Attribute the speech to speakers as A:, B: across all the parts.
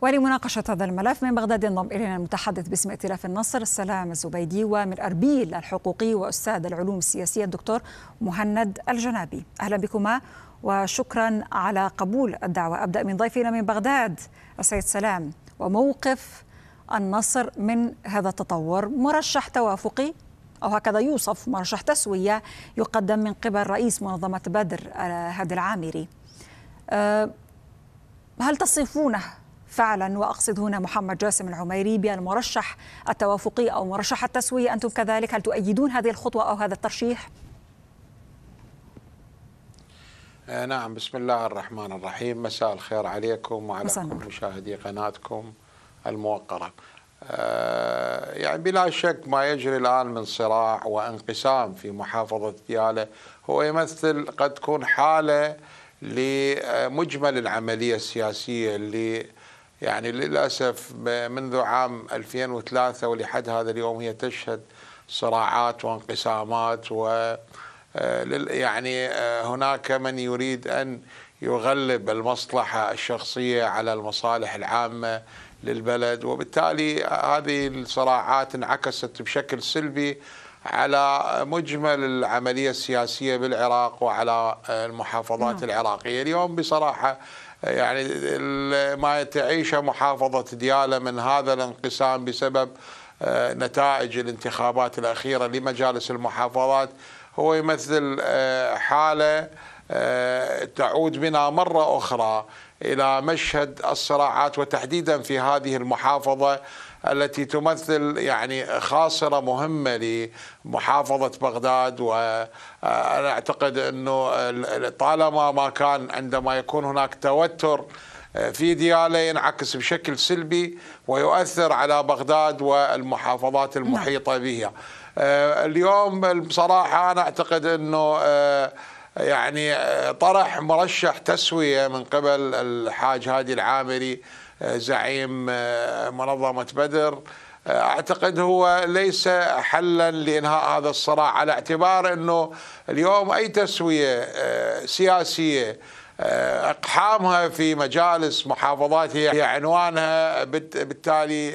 A: ولمناقشة هذا الملف من بغداد ينضم إلينا المتحدث باسم ائتلاف النصر السلام الزبيدي ومن أربيل الحقوقي وأستاذ العلوم السياسية الدكتور مهند الجنابي أهلا بكما وشكرا على قبول الدعوة أبدأ من ضيفنا من بغداد السيد سلام وموقف النصر من هذا التطور مرشح توافقي أو هكذا يوصف مرشح تسوية يقدم من قبل رئيس منظمة بدر آه، هادي العامري آه، هل تصفونه فعلا واقصد هنا محمد جاسم العميري بان مرشح التوافقي او مرشح التسويه انتم كذلك هل تؤيدون هذه الخطوه او هذا الترشيح؟
B: آه، نعم بسم الله الرحمن الرحيم مساء الخير عليكم وعلى كل مشاهدي قناتكم الموقرة آه، يعني بلا شك ما يجري الآن من صراع وانقسام في محافظة ديالة هو يمثل قد تكون حالة لمجمل العملية السياسية اللي يعني للأسف منذ عام 2003 ولحد هذا اليوم هي تشهد صراعات وانقسامات و آه، يعني آه، هناك من يريد أن يغلب المصلحة الشخصية على المصالح العامة للبلد وبالتالي هذه الصراعات انعكست بشكل سلبي على مجمل العملية السياسية بالعراق وعلى المحافظات نعم. العراقية اليوم بصراحة يعني ما تعيشه محافظة ديالى من هذا الانقسام بسبب آه، نتائج الانتخابات الأخيرة لمجالس المحافظات هو يمثل آه، حالة آه، تعود بنا مرة أخرى إلى مشهد الصراعات وتحديدا في هذه المحافظة التي تمثل يعني خاصرة مهمة لمحافظة بغداد وأنا آه، أعتقد أنه طالما ما كان عندما يكون هناك توتر آه، في ديالة ينعكس بشكل سلبي ويؤثر على بغداد والمحافظات نعم. المحيطة بها آه، اليوم بصراحة أنا أعتقد أنه يعني طرح مرشح تسوية من قبل الحاج هادي العامري زعيم آه، منظمة بدر آه، اعتقد هو ليس حلا لانهاء هذا الصراع على اعتبار انه اليوم اي تسويه آه، سياسيه اقحامها في مجالس محافظات هي عنوانها بالتالي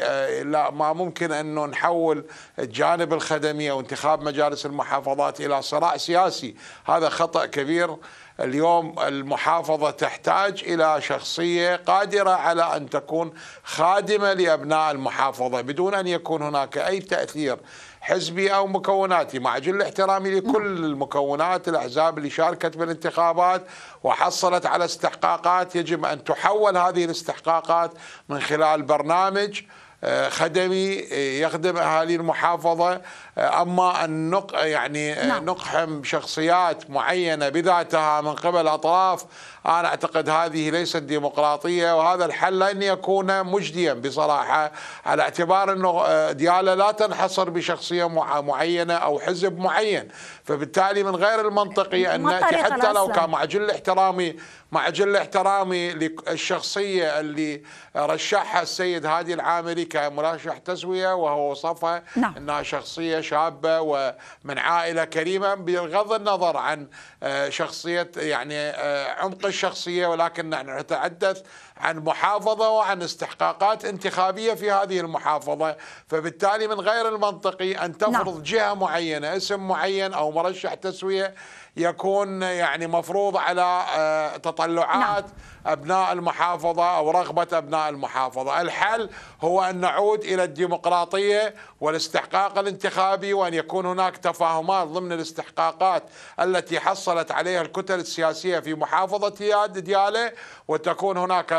B: لا ما ممكن انه نحول الجانب الخدمي او انتخاب مجالس المحافظات الى صراع سياسي هذا خطا كبير اليوم المحافظة تحتاج إلى شخصية قادرة على أن تكون خادمة لأبناء المحافظة بدون أن يكون هناك أي تأثير حزبي او مكوناتي مع جل احترامي لكل المكونات الاحزاب اللي شاركت بالانتخابات وحصلت على استحقاقات يجب ان تحول هذه الاستحقاقات من خلال برنامج آه، خدمي آه، يخدم اهالي المحافظه أما أن نق يعني نعم. نقحم شخصيات معينة بذاتها من قبل أطراف أنا أعتقد هذه ليست ديمقراطية وهذا الحل لن يكون مجديا بصراحة على اعتبار أنه آه، ديالة لا تنحصر بشخصية معينة أو حزب معين فبالتالي من غير المنطقي أن نأتي حتى لو كان مع جل احترامي مع جل احترامي للشخصية اللي رشحها السيد هادي العامري كمرشح تسوية وهو وصفها نعم. أنها شخصية شابه ومن عائله كريمه بغض النظر عن آه، شخصيه يعني آه، عمق الشخصيه ولكن نحن نتحدث عن محافظة وعن استحقاقات انتخابية في هذه المحافظة فبالتالي من غير المنطقي أن نعم. تفرض نعم. جهة معينة اسم معين أو مرشح تسوية يكون يعني مفروض على آه، تطلعات نعم. أبناء المحافظة أو رغبة أبناء المحافظة الحل هو أن نعود إلى الديمقراطية والاستحقاق الانتخابي وأن يكون هناك تفاهمات ضمن الاستحقاقات التي حصلت عليها الكتل السياسية في محافظة ديالة وتكون هناك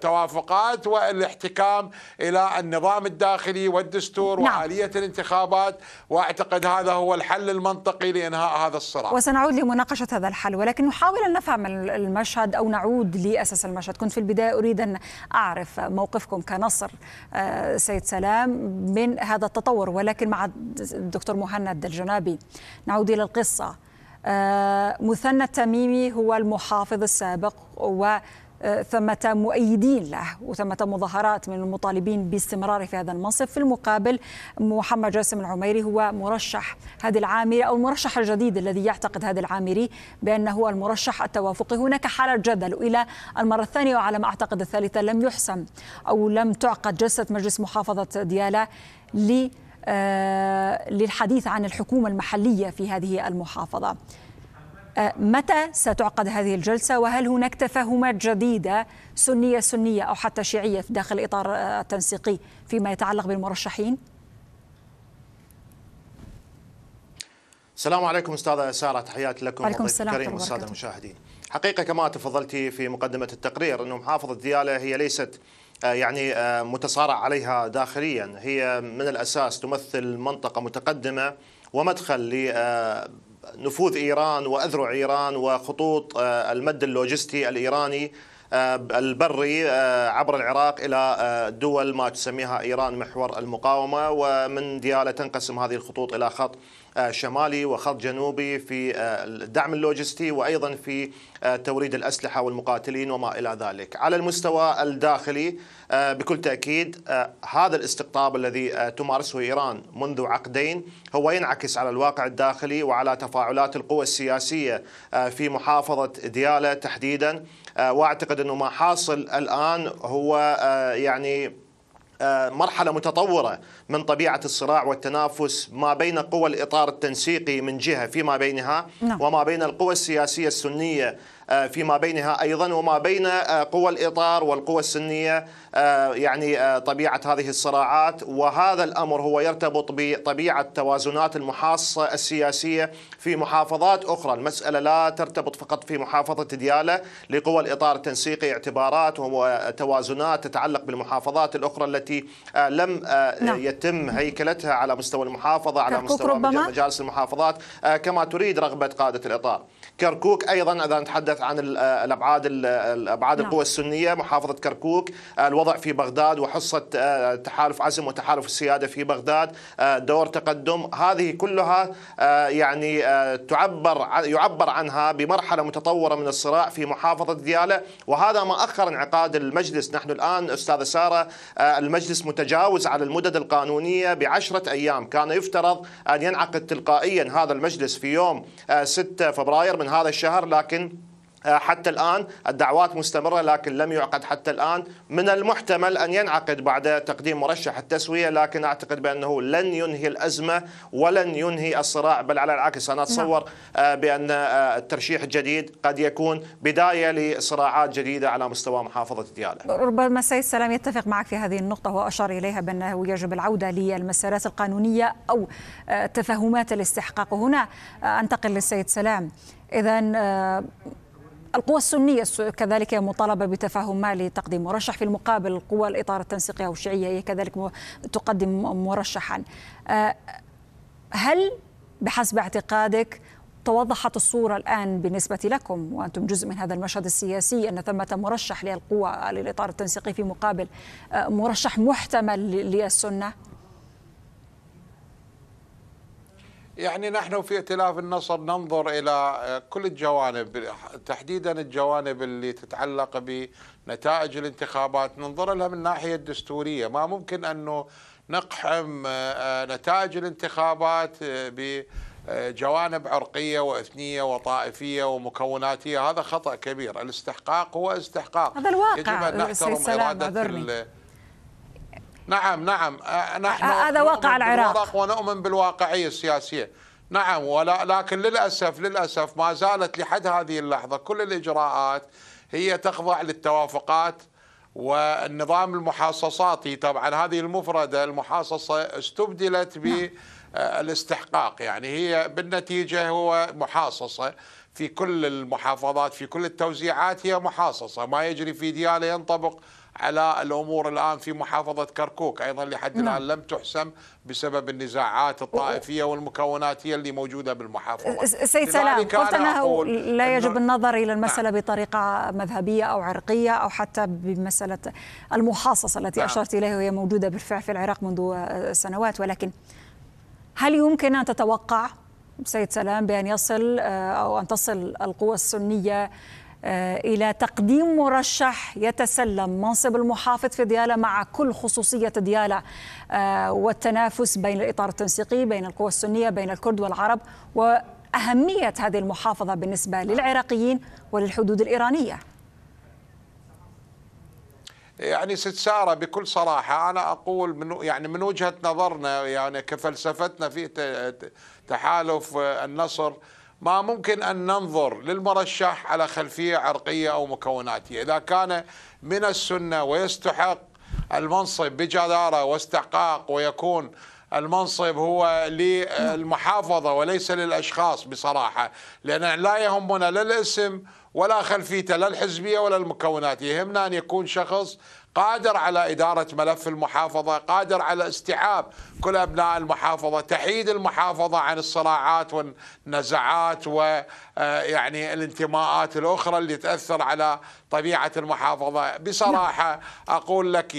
B: توافقات والاحتكام إلى النظام الداخلي والدستور نعم. وآلية الانتخابات وأعتقد هذا هو الحل المنطقي لإنهاء هذا الصراع وسنعود
A: لمناقشة هذا الحل ولكن نحاول أن نفهم المشهد أو نعود لأساس المشهد كنت في البداية أريد أن أعرف موقفكم كنصر آه، سيد سلام من هذا التطور ولكن مع الدكتور مهند الجنابي نعود إلى القصة آه، مثنى التميمي هو المحافظ السابق و ثمة مؤيدين له وثمة مظاهرات من المطالبين باستمراره في هذا المنصب في المقابل محمد جاسم العميري هو مرشح هذه العامري أو المرشح الجديد الذي يعتقد هذا العامري بأنه هو المرشح التوافقي هناك حالة جدل وإلى المرة الثانية وعلى ما أعتقد الثالثة لم يحسم أو لم تعقد جلسة مجلس محافظة ديالى آه، للحديث عن الحكومة المحلية في هذه المحافظة أه، متى ستعقد هذه الجلسة وهل هناك تفاهمات جديدة سنية سنية أو حتى شيعية داخل إطار أه، التنسيقي فيما يتعلق بالمرشحين؟
C: السلام عليكم استاذه ساره تحياتي لكم وعليكم السلام كريم والساده المشاهدين. حقيقه كما تفضلتي في مقدمه التقرير انه محافظه دياله هي ليست أه، يعني متصارع عليها داخليا، هي من الاساس تمثل منطقه متقدمه ومدخل نفوذ إيران وأذرع إيران وخطوط آه، المد اللوجستي الإيراني آه، البري آه، عبر العراق إلى دول ما تسميها إيران محور المقاومة ومن ديالة تنقسم هذه الخطوط إلى خط آه، شمالي وخط جنوبي في الدعم آه، اللوجستي وأيضا في آه، توريد الأسلحة والمقاتلين وما إلى ذلك على المستوى الداخلي بكل تأكيد هذا الاستقطاب الذي تمارسه إيران منذ عقدين هو ينعكس على الواقع الداخلي وعلى تفاعلات القوى السياسية في محافظة دياله تحديدا واعتقد انه ما حاصل الان هو يعني آه، مرحلة متطورة من طبيعة الصراع والتنافس ما بين قوى الإطار التنسيقي من جهة فيما بينها نعم. وما بين القوى السياسية السنية آه، فيما بينها أيضا وما بين آه، قوى الإطار والقوى السنية آه، يعني طبيعة هذه الصراعات وهذا الأمر هو يرتبط بطبيعة توازنات المحاصة السياسية في محافظات أخرى المسألة لا ترتبط فقط في محافظة دياله لقوى الإطار التنسيقي اعتبارات وتوازنات تتعلق بالمحافظات الأخرى التي لم نعم. يتم هيكلتها على مستوى المحافظة على مستوى ربما. مجالس المحافظات كما تريد رغبة قادة الإطار كركوك أيضا إذا نتحدث تحدث عن آه، الابعاد آه، الابعاد نعم. القوى السنيه محافظه كركوك آه، الوضع في بغداد وحصه تحالف عزم وتحالف السياده في بغداد دور تقدم هذه كلها يعني تعبر يعبر عنها بمرحله متطوره من الصراع في محافظه دياله وهذا ما اخر انعقاد المجلس نحن الان استاذه ساره المجلس متجاوز على المدد القانونيه بعشره ايام كان يفترض ان ينعقد تلقائيا هذا المجلس في يوم 6 فبراير من هذا الشهر لكن آه، حتى الآن الدعوات مستمرة لكن لم يعقد حتى الآن من المحتمل أن ينعقد بعد تقديم مرشح التسوية لكن أعتقد بأنه لن ينهي الأزمة ولن ينهي الصراع بل على العكس أنا نعم. أتصور آه، بأن آه، الترشيح الجديد قد يكون بداية لصراعات جديدة على مستوى محافظة ديالى
A: ربما سيد سلام يتفق معك في هذه النقطة وأشار إليها بأنه يجب العودة للمسارات القانونية أو تفاهمات الاستحقاق هنا أنتقل للسيد سلام إذا القوى السنية كذلك مطالبة بتفاهم مالي تقديم مرشح في المقابل القوى الإطار التنسيقي أو الشيعية هي كذلك تقدم مرشحا آه، هل بحسب اعتقادك توضحت الصورة الآن بالنسبة لكم وأنتم جزء من هذا المشهد السياسي أن ثمة مرشح للقوى للإطار التنسيقي في مقابل آه، مرشح محتمل للسنة
B: يعني نحن في ائتلاف النصر ننظر إلى آه, كل الجوانب تحديدا الجوانب اللي تتعلق بنتائج الانتخابات ننظر لها من الناحية الدستورية ما ممكن أنه نقحم آه, آه, نتائج الانتخابات ب جوانب عرقية وإثنية وطائفية ومكوناتية هذا خطأ كبير الاستحقاق هو استحقاق هذا الواقع يجب أن نحترم إرادة نعم نعم نحن هذا واقع العراق ونؤمن بالواقعية السياسية نعم ولا لكن للأسف للأسف ما زالت لحد هذه اللحظة كل الإجراءات هي تخضع للتوافقات والنظام المحاصصاتي طبعا هذه المفردة المحاصصة استبدلت بالاستحقاق نعم. يعني هي بالنتيجة هو محاصصة في كل المحافظات في كل التوزيعات هي محاصصة ما يجري في ديالة ينطبق على الأمور الآن في محافظة كركوك أيضا لحد نعم. الآن لم تحسم بسبب النزاعات الطائفية والمكوناتية اللي موجودة بالمحافظة سيد سلام قلت أنه لا يجب
A: النظر إلى المسألة نعم. بطريقة مذهبية أو عرقية أو حتى بمسألة المحاصصة التي نعم. أشرت إليها وهي موجودة بالفعل في العراق منذ آه، سنوات ولكن هل يمكن أن تتوقع سيد سلام بأن يصل آه، أو أن تصل القوى السنية آه، إلى تقديم مرشح يتسلم منصب المحافظ في ديالى مع كل خصوصية ديالى آه، والتنافس بين الإطار التنسيقي بين القوى السنية بين الكرد والعرب وأهمية هذه المحافظة بالنسبة للعراقيين وللحدود الإيرانية
B: يعني ست ساره بكل صراحه انا اقول من يعني من وجهه نظرنا يعني كفلسفتنا في تحالف النصر ما ممكن أن ننظر للمرشح على خلفية عرقية أو مكوناتية إذا كان من السنة ويستحق المنصب بجدارة واستحقاق ويكون المنصب هو للمحافظة وليس للأشخاص بصراحة لأن لا يهمنا لا الاسم ولا خلفيته لا الحزبية ولا المكونات يهمنا أن يكون شخص قادر على إدارة ملف المحافظة قادر على استيعاب كل أبناء المحافظة تحيد المحافظة عن الصراعات والنزعات ويعني آه، الانتماءات الأخرى اللي تأثر على طبيعة المحافظة بصراحة أقول لك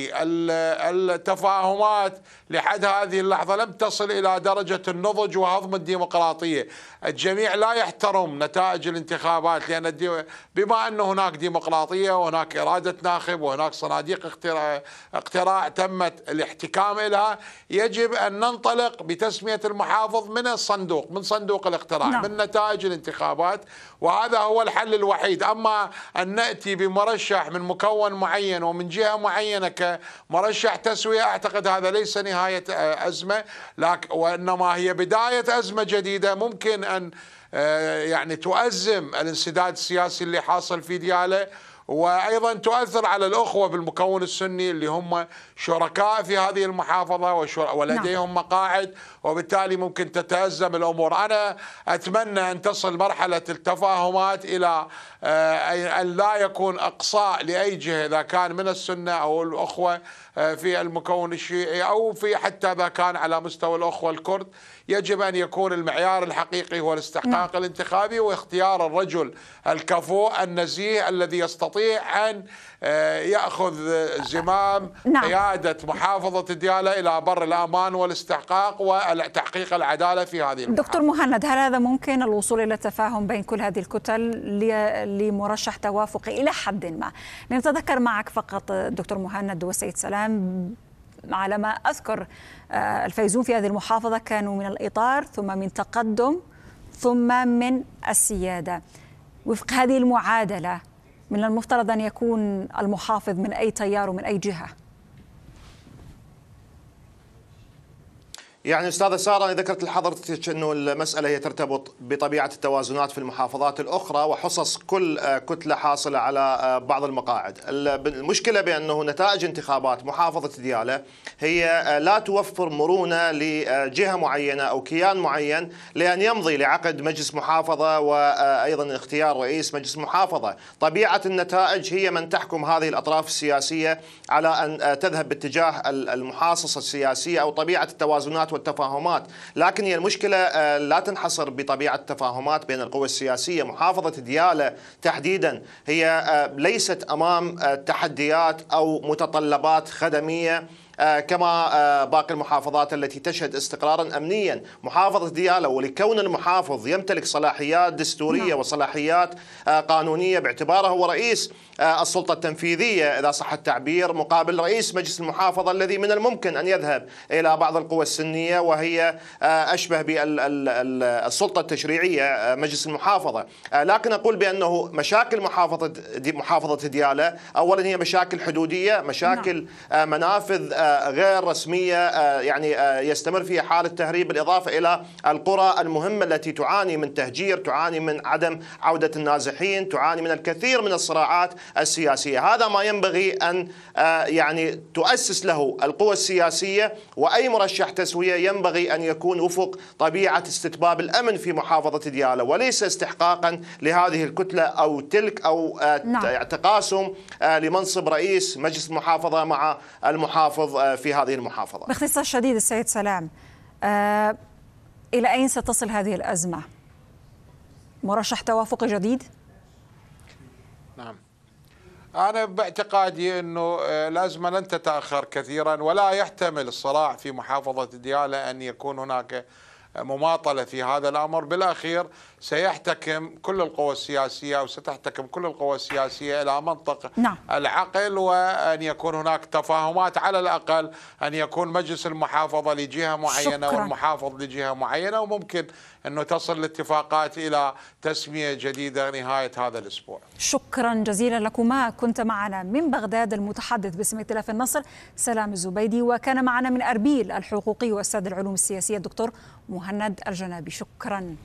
B: التفاهمات لحد هذه اللحظة لم تصل إلى درجة النضج وهضم الديمقراطية الجميع لا يحترم نتائج الانتخابات لأن بما أن هناك ديمقراطية وهناك إرادة ناخب وهناك صناديق اقتراع تمت الاحتكام لها يجب أن ننطلق بتسمية المحافظ من الصندوق من صندوق الاقتراع نعم. من نتائج الانتخابات وهذا هو الحل الوحيد أما أن نأتي بمرشح من مكون معين ومن جهة معينة كمرشح تسوية أعتقد هذا ليس نهاية آه، أزمة لكن وإنما هي بداية أزمة جديدة ممكن أن آه، يعني تؤزم الانسداد السياسي اللي حاصل في دياله وايضا تؤثر على الاخوه بالمكون السني اللي هم شركاء في هذه المحافظه ولديهم نعم. مقاعد وبالتالي ممكن تتازم الامور، انا اتمنى ان تصل مرحله التفاهمات الى آه، ان لا يكون اقصاء لاي جهه اذا كان من السنه او الاخوه آه، في المكون الشيعي او في حتى اذا كان على مستوى الاخوه الكرد، يجب ان يكون المعيار الحقيقي هو الاستحقاق نعم. الانتخابي واختيار الرجل الكفو النزيه الذي يستطيع يستطيع أن آه، يأخذ
A: زمام نعم. قيادة
B: محافظة ديالى إلى بر الأمان والاستحقاق وتحقيق العدالة في هذه المحافظة. دكتور مهند
A: هل هذا ممكن الوصول إلى تفاهم بين كل هذه الكتل لمرشح توافقي إلى حد ما لنتذكر معك فقط دكتور مهند والسيد سلام على ما أذكر آه، الفيزون في هذه المحافظة كانوا من الإطار ثم من تقدم ثم من السيادة وفق هذه المعادلة من المفترض أن يكون المحافظ من أي تيار ومن أي جهة
C: يعني استاذه ساره انا ذكرت لحضرتك انه المساله هي ترتبط بطبيعه التوازنات في المحافظات الاخرى وحصص كل آه، كتله حاصله على آه، بعض المقاعد، المشكله بانه نتائج انتخابات محافظه دياله هي آه، لا توفر مرونه لجهه معينه او كيان معين لان يمضي لعقد مجلس محافظه وايضا اختيار رئيس مجلس محافظه، طبيعه النتائج هي من تحكم هذه الاطراف السياسيه على ان تذهب باتجاه المحاصصه السياسيه او طبيعه التوازنات التفاهمات والتفاهمات لكن هي المشكلة آه، لا تنحصر بطبيعة التفاهمات بين القوى السياسية محافظة ديالة تحديدا هي آه، ليست أمام آه، تحديات أو متطلبات خدمية آه، كما آه، باقي المحافظات التي تشهد استقرارا امنيا محافظه ديالى ولكون المحافظ يمتلك صلاحيات دستوريه نعم. وصلاحيات آه، قانونيه باعتباره هو رئيس السلطه التنفيذيه اذا صح التعبير مقابل رئيس مجلس المحافظه الذي من الممكن ان يذهب الى بعض القوى السنيه وهي اشبه بالسلطه التشريعيه مجلس المحافظه لكن اقول بانه مشاكل محافظه محافظه ديالى اولا هي مشاكل حدوديه مشاكل نعم. منافذ غير رسمية آه، يعني آه، يستمر فيها حال التهريب بالإضافة إلى القرى المهمة التي تعاني من تهجير تعاني من عدم عودة النازحين تعاني من الكثير من الصراعات السياسية هذا ما ينبغي أن آه، يعني تؤسس له القوى السياسية وأي مرشح تسوية ينبغي أن يكون وفق طبيعة استتباب الأمن في محافظة دياله وليس استحقاقا لهذه الكتلة أو تلك أو نعم. تقاسم لمنصب رئيس مجلس المحافظة مع المحافظ آه، في هذه المحافظة
A: باختصار شديد السيد سلام آه إلى أين ستصل هذه الأزمة؟ مرشح توافق جديد؟
B: نعم أنا باعتقادي أنه آه، الأزمة لن تتأخر كثيرا ولا يحتمل الصراع في محافظة ديالى أن يكون هناك مماطلة في هذا الأمر بالأخير سيحتكم كل القوى السياسية وستحتكم كل القوى السياسية إلى منطق نعم. العقل وأن يكون هناك تفاهمات على الأقل أن يكون مجلس المحافظة لجهة معينة شكرا. والمحافظ لجهة معينة وممكن أنه تصل الاتفاقات إلى تسمية جديدة نهاية هذا الأسبوع
A: شكرا جزيلا لكما كنت معنا من بغداد المتحدث باسم ائتلاف النصر سلام الزبيدي وكان معنا من أربيل الحقوقي وأستاذ العلوم السياسية الدكتور مهند الجنابي شكرا